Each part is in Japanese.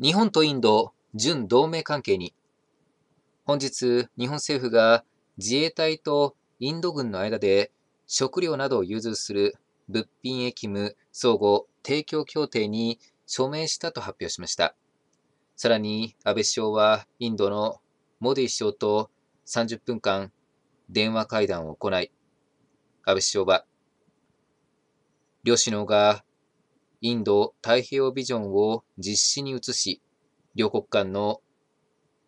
日本とインド、準同盟関係に。本日、日本政府が自衛隊とインド軍の間で食料などを融通する物品役務相互提供協定に署名したと発表しました。さらに、安倍首相はインドのモディ首相と30分間電話会談を行い、安倍首相は、両首脳がインド太平洋ビジョンを実施に移し、両国間の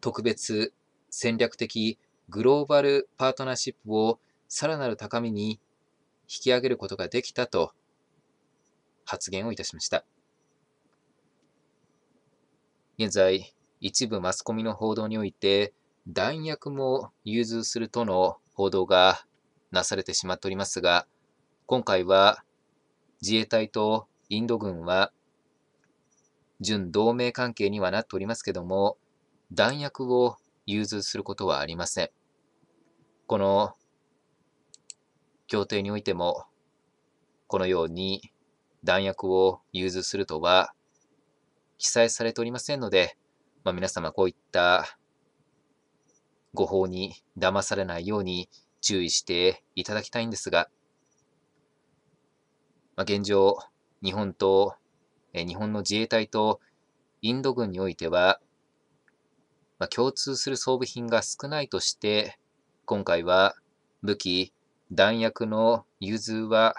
特別戦略的グローバルパートナーシップをさらなる高みに引き上げることができたと発言をいたしました。現在、一部マスコミの報道において、弾薬も融通するとの報道がなされてしまっておりますが、今回は自衛隊とインド軍は準同盟関係にはなっておりますけども、弾薬を融通することはありません。この協定においても、このように弾薬を融通するとは記載されておりませんので、まあ、皆様こういった誤報に騙されないように注意していただきたいんですが、まあ、現状、日本と、え日本の自衛隊とインド軍においては、まあ、共通する装備品が少ないとして、今回は武器、弾薬の融通は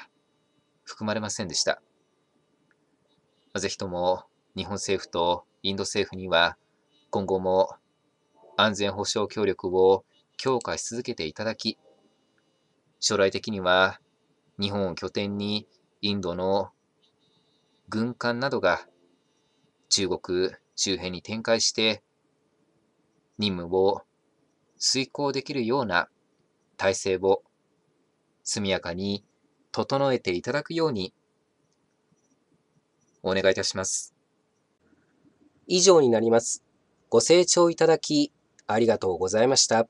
含まれませんでした。ぜひとも日本政府とインド政府には今後も安全保障協力を強化し続けていただき、将来的には日本を拠点にインドの軍艦などが中国周辺に展開して任務を遂行できるような体制を速やかに整えていただくようにお願いいたします。以上になります。ご清聴いただきありがとうございました。